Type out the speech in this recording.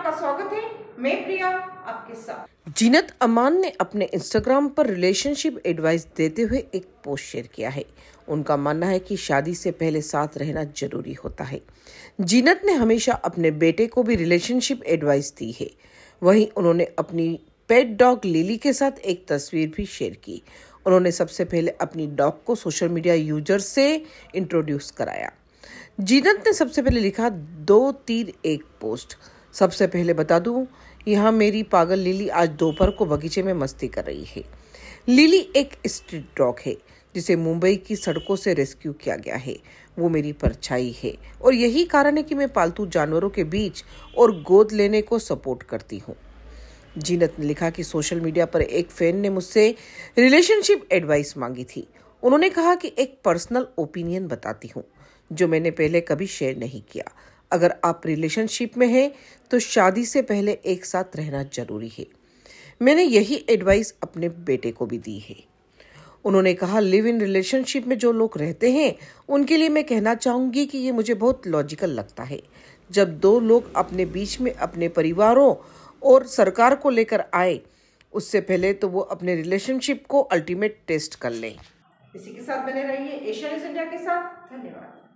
आपका स्वागत है मैं प्रिया आपके साथ जीनत अमान ने अपने इंस्टाग्राम पर रिलेशनशिप एडवाइस देते हुए एक पोस्ट शेयर किया है उनका मानना है कि शादी से पहले साथ रहना जरूरी होता है जीनत ने हमेशा अपने बेटे को भी रिलेशनशिप एडवाइस दी है वहीं उन्होंने अपनी पेट डॉग लिली के साथ एक तस्वीर भी शेयर की उन्होंने सबसे पहले अपनी डॉग को सोशल मीडिया यूजर से इंट्रोड्यूस कराया जीनत ने सबसे पहले लिखा दो तीन एक पोस्ट सबसे पहले बता दूं यहाँ मेरी पागल लिली आज दोपहर को बगीचे में मस्ती कर रही है लिली एक स्ट्रीट डॉग है जिसे मुंबई की सड़कों से रेस्क्यू किया गया है वो मेरी परछाई है और यही कारण है कि मैं पालतू जानवरों के बीच और गोद लेने को सपोर्ट करती हूँ जीनत ने लिखा कि सोशल मीडिया पर एक फैन ने मुझसे रिलेशनशिप एडवाइस मांगी थी उन्होंने कहा कि एक पर्सनल ओपिनियन बताती हूँ जो मैंने पहले कभी शेयर नहीं किया अगर आप रिलेशनशिप में हैं तो शादी से पहले एक साथ रहना जरूरी है मैंने यही एडवाइस अपने बेटे को भी दी है उन्होंने कहा लिव इन रिलेशनशिप में जो लोग रहते हैं उनके लिए मैं कहना चाहूंगी कि ये मुझे बहुत लॉजिकल लगता है जब दो लोग अपने बीच में अपने परिवारों और सरकार को लेकर आए उससे पहले तो वो अपने रिलेशनशिप को अल्टीमेट टेस्ट कर लें इसी के साथ बने रहिए एशियन इंडिया के साथ धन्यवाद